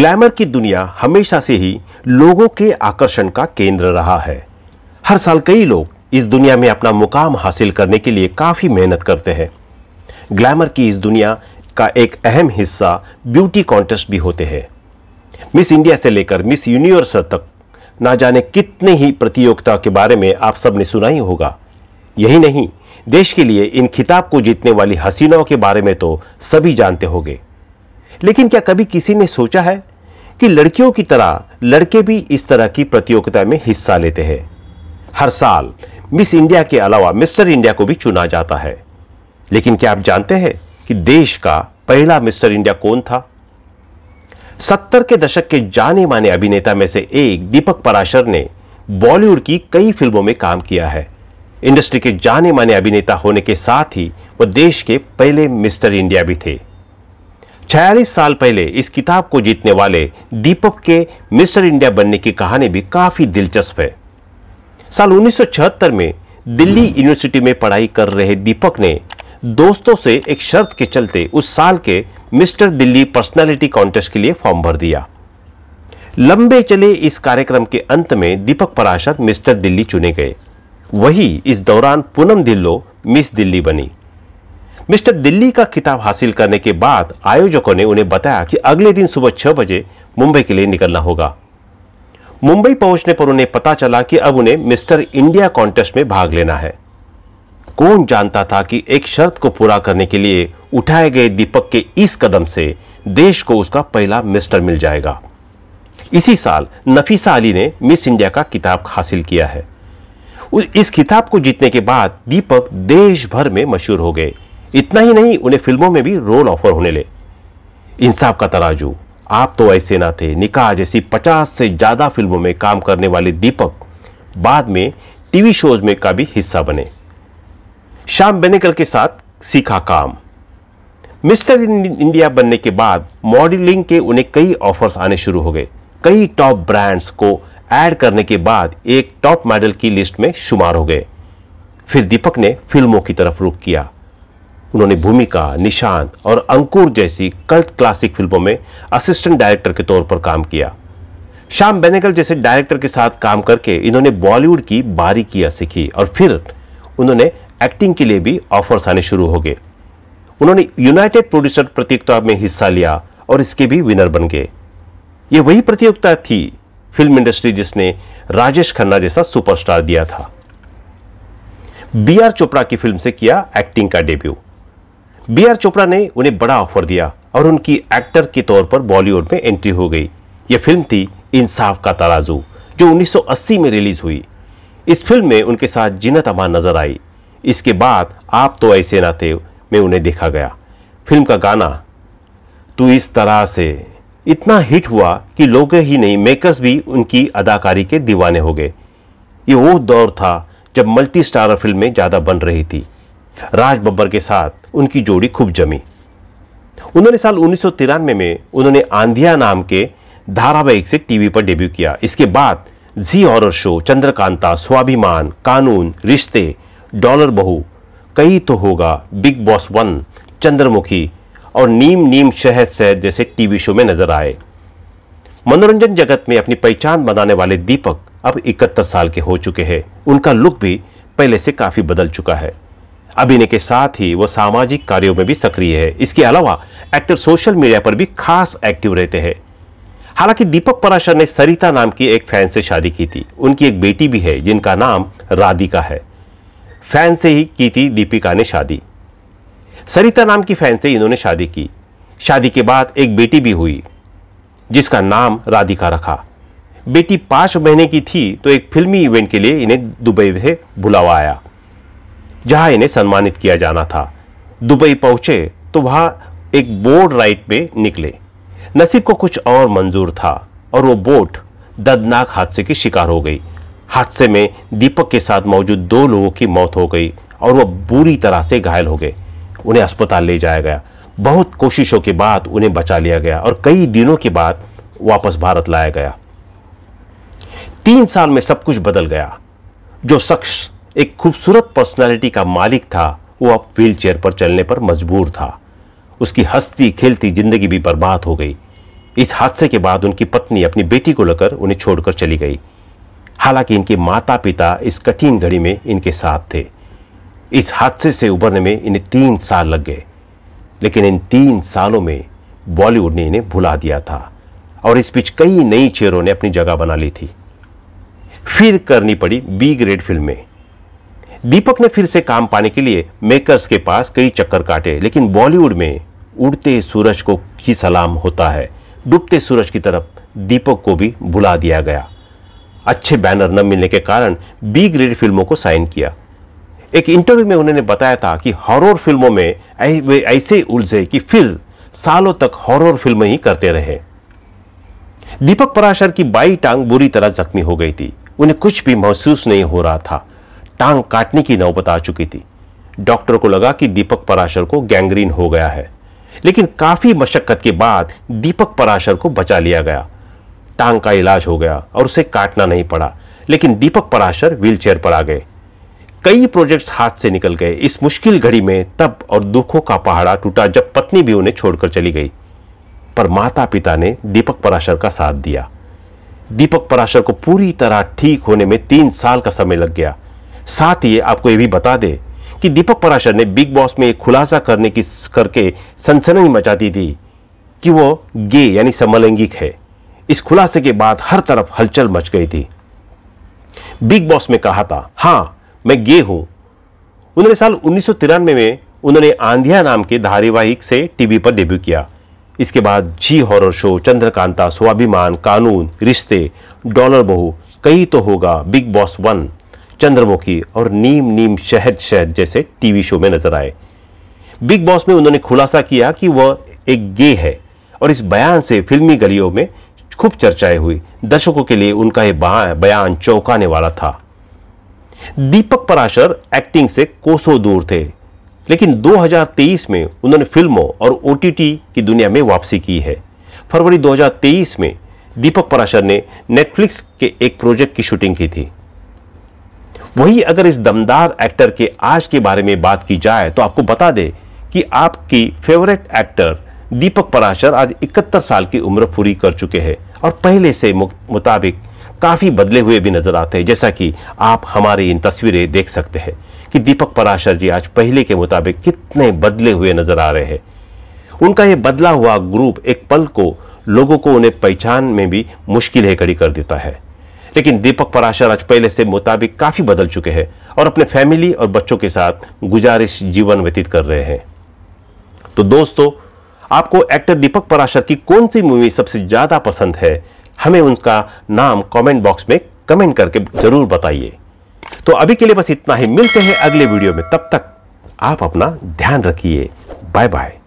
glamour की दुनिया हमेशा से ही लोगों के आकर्षण का केंद्र रहा है हर साल कई लोग इस दुनिया में अपना मुकाम हासिल करने के लिए काफ़ी मेहनत करते हैं ग्लैमर की इस दुनिया का एक अहम हिस्सा ब्यूटी कॉन्टेस्ट भी होते हैं मिस इंडिया से लेकर मिस यूनिवर्स तक ना जाने कितने ही प्रतियोगिता के बारे में आप सबने सुना ही होगा यही नहीं देश के लिए इन खिताब को जीतने वाली हसीनाओं के बारे में तो सभी जानते होंगे लेकिन क्या कभी किसी ने सोचा है कि लड़कियों की तरह लड़के भी इस तरह की प्रतियोगिता में हिस्सा लेते हैं हर साल मिस इंडिया के अलावा मिस्टर इंडिया को भी चुना जाता है लेकिन क्या आप जानते हैं कि देश का पहला मिस्टर इंडिया कौन था सत्तर के दशक के जाने माने अभिनेता में से एक दीपक पराशर ने बॉलीवुड की कई फिल्मों में काम किया है इंडस्ट्री के जाने माने अभिनेता होने के साथ ही वह देश के पहले मिस्टर इंडिया भी थे छियालीस साल पहले इस किताब को जीतने वाले दीपक के मिस्टर इंडिया बनने की कहानी भी काफ़ी दिलचस्प है साल 1976 में दिल्ली यूनिवर्सिटी में पढ़ाई कर रहे दीपक ने दोस्तों से एक शर्त के चलते उस साल के मिस्टर दिल्ली पर्सनालिटी कॉन्टेस्ट के लिए फॉर्म भर दिया लंबे चले इस कार्यक्रम के अंत में दीपक पराशर मिस्टर दिल्ली चुने गए वही इस दौरान पूनम ढिल्लो मिस दिल्ली बनी मिस्टर दिल्ली का किताब हासिल करने के बाद आयोजकों ने उन्हें बताया कि अगले दिन सुबह छह बजे मुंबई के लिए निकलना होगा मुंबई पहुंचने पर उन्हें पता चला कि अब उन्हें मिस्टर इंडिया कॉन्टेस्ट में भाग लेना है कौन जानता था कि एक शर्त को पूरा करने के लिए उठाए गए दीपक के इस कदम से देश को उसका पहला मिस्टर मिल जाएगा इसी साल नफीसा अली ने मिस इंडिया का किताब हासिल किया है इस किताब को जीतने के बाद दीपक देश भर में मशहूर हो गए इतना ही नहीं उन्हें फिल्मों में भी रोल ऑफर होने ले इंसाफ का तराजू आप तो ऐसे ना थे निकाह जैसी पचास से ज़्यादा फिल्मों में काम करने वाले दीपक बाद में टीवी शोज में का भी हिस्सा बने श्याम बेनेकल के साथ सीखा काम मिस्टर इंडिया बनने के बाद मॉडलिंग के उन्हें कई ऑफर्स आने शुरू हो गए कई टॉप ब्रांड्स को ऐड करने के बाद एक टॉप मॉडल की लिस्ट में शुमार हो गए फिर दीपक ने फिल्मों की तरफ रुख किया उन्होंने भूमिका निशान और अंकुर जैसी कल्ट क्लासिक फिल्मों में असिस्टेंट डायरेक्टर के तौर पर काम किया श्याम बेनेगल जैसे डायरेक्टर के साथ काम करके इन्होंने बॉलीवुड की बारीकियाँ सीखी और फिर उन्होंने एक्टिंग के लिए भी ऑफर्स आने शुरू हो गए उन्होंने यूनाइटेड प्रोड्यूसर प्रतियोगिता में हिस्सा लिया और इसके भी विनर बन गए ये वही प्रतियोगिता थी फिल्म इंडस्ट्री जिसने राजेश खन्ना जैसा सुपरस्टार दिया था बी आर चोपड़ा की फिल्म से किया एक्टिंग का डेब्यू बी आर चोपड़ा ने उन्हें बड़ा ऑफर दिया और उनकी एक्टर के तौर पर बॉलीवुड में एंट्री हो गई यह फिल्म थी इंसाफ का तराजू जो 1980 में रिलीज हुई इस फिल्म में उनके साथ जिनत अमान नजर आई इसके बाद आप तो ऐसे नाते में उन्हें देखा गया फिल्म का गाना तू इस तरह से इतना हिट हुआ कि लोग ही नहीं मेकर्स भी उनकी अदाकारी के दीवाने हो गए ये वो दौर था जब मल्टी स्टारर फिल्में ज़्यादा बन रही थी राज बब्बर के साथ उनकी जोड़ी खूब जमी उन्होंने साल उन्नीस में, में उन्होंने आंधिया नाम के धारावाहिक से टीवी पर डेब्यू किया इसके बाद जी हॉरर शो चंद्रकांता स्वाभिमान कानून रिश्ते डॉलर बहु कई तो होगा बिग बॉस वन चंद्रमुखी और नीम नीम शहर शहर जैसे टीवी शो में नजर आए मनोरंजन जगत में अपनी पहचान बनाने वाले दीपक अब इकहत्तर साल के हो चुके हैं उनका लुक भी पहले से काफ़ी बदल चुका है अभिनय के साथ ही वह सामाजिक कार्यों में भी सक्रिय है इसके अलावा एक्टर सोशल मीडिया पर भी खास एक्टिव रहते हैं हालांकि दीपक पराशर ने सरिता नाम की एक फैन से शादी की थी उनकी एक बेटी भी है जिनका नाम राधिका है फैन से ही की थी दीपिका ने शादी सरिता नाम की फैन से इन्होंने शादी की शादी के बाद एक बेटी भी हुई जिसका नाम राधिका रखा बेटी पांच महीने की थी तो एक फिल्मी इवेंट के लिए इन्हें दुबई से बुलावा आया जहां इन्हें सम्मानित किया जाना था दुबई पहुंचे तो वहां एक बोट राइड पे निकले नसीब को कुछ और मंजूर था और वो बोट दर्दनाक हादसे की शिकार हो गई हादसे में दीपक के साथ मौजूद दो लोगों की मौत हो गई और वह बुरी तरह से घायल हो गए उन्हें अस्पताल ले जाया गया बहुत कोशिशों के बाद उन्हें बचा लिया गया और कई दिनों के बाद वापस भारत लाया गया तीन साल में सब कुछ बदल गया जो शख्स एक खूबसूरत पर्सनालिटी का मालिक था वो अब व्हीलचेयर पर चलने पर मजबूर था उसकी हंसती खेलती जिंदगी भी बर्बाद हो गई इस हादसे के बाद उनकी पत्नी अपनी बेटी को लेकर उन्हें छोड़कर चली गई हालांकि इनके माता पिता इस कठिन घड़ी में इनके साथ थे इस हादसे से उबरने में इन्हें तीन साल लग गए लेकिन इन तीन सालों में बॉलीवुड ने इन्हें भुला दिया था और इस बीच कई नई चेहरों ने अपनी जगह बना ली थी फिर करनी पड़ी बी ग्रेड फिल्में दीपक ने फिर से काम पाने के लिए मेकर्स के पास कई चक्कर काटे लेकिन बॉलीवुड में उड़ते सूरज को ही सलाम होता है डूबते सूरज की तरफ दीपक को भी भुला दिया गया अच्छे बैनर न मिलने के कारण बी ग्रेड फिल्मों को साइन किया एक इंटरव्यू में उन्होंने बताया था कि हॉरर फिल्मों में वे ऐसे उलझे कि फिर सालों तक हॉरर फिल्म ही करते रहे दीपक पराशर की बाई टांग बुरी तरह जख्मी हो गई थी उन्हें कुछ भी महसूस नहीं हो रहा था टांग काटने की नौबत आ चुकी थी डॉक्टर को लगा कि दीपक पराशर को गैंग्रीन हो गया है लेकिन काफी मशक्कत के बाद दीपक पराशर को बचा लिया गया टांग का इलाज हो गया और उसे काटना नहीं पड़ा लेकिन दीपक पराशर व्हीलचेयर पर आ गए कई प्रोजेक्ट्स हाथ से निकल गए इस मुश्किल घड़ी में तब और दुखों का पहाड़ा टूटा जब पत्नी भी उन्हें छोड़कर चली गई पर माता पिता ने दीपक पराशर का साथ दिया दीपक पराशर को पूरी तरह ठीक होने में तीन साल का समय लग गया साथ ही आपको ये भी बता दे कि दीपक पराशर ने बिग बॉस में खुलासा करने की करके सनसनी मचा दी थी कि वो गे यानी समलैंगिक है इस खुलासे के बाद हर तरफ हलचल मच गई थी बिग बॉस में कहा था हाँ मैं गे हूं उन्होंने साल उन्नीस में उन्होंने आंधिया नाम के धारावाहिक से टीवी पर डेब्यू किया इसके बाद जी हॉरर शो चंद्रकांता स्वाभिमान कानून रिश्ते डॉलर बहु कई तो होगा बिग बॉस वन चंद्रमुखी और नीम नीम शहद शहद जैसे टीवी शो में नजर आए बिग बॉस में उन्होंने खुलासा किया कि वह एक गे है और इस बयान से फिल्मी गलियों में खूब चर्चाएं हुई दर्शकों के लिए उनका यह बयान चौंकाने वाला था दीपक पराशर एक्टिंग से कोसों दूर थे लेकिन 2023 में उन्होंने फिल्मों और ओटीटी की दुनिया में वापसी की है फरवरी 2023 में दीपक पराशर ने नेटफ्लिक्स के एक प्रोजेक्ट की शूटिंग की थी वही अगर इस दमदार एक्टर के आज के बारे में बात की जाए तो आपको बता दें कि आपकी फेवरेट एक्टर दीपक पराशर आज इकहत्तर साल की उम्र पूरी कर चुके हैं और पहले से मुताबिक काफ़ी बदले हुए भी नज़र आते हैं जैसा कि आप हमारी इन तस्वीरें देख सकते हैं कि दीपक पराशर जी आज पहले के मुताबिक कितने बदले हुए नज़र आ रहे हैं उनका ये बदला हुआ ग्रुप एक पल को लोगों को उन्हें पहचान में भी मुश्किलें खड़ी कर देता है लेकिन दीपक पराशर आज पहले से मुताबिक काफ़ी बदल चुके हैं और अपने फैमिली और बच्चों के साथ गुजारिश जीवन व्यतीत कर रहे हैं तो दोस्तों आपको एक्टर दीपक पराशर की कौन सी मूवी सबसे ज़्यादा पसंद है हमें उनका नाम कमेंट बॉक्स में कमेंट करके ज़रूर बताइए तो अभी के लिए बस इतना ही मिलते हैं अगले वीडियो में तब तक आप अपना ध्यान रखिए बाय बाय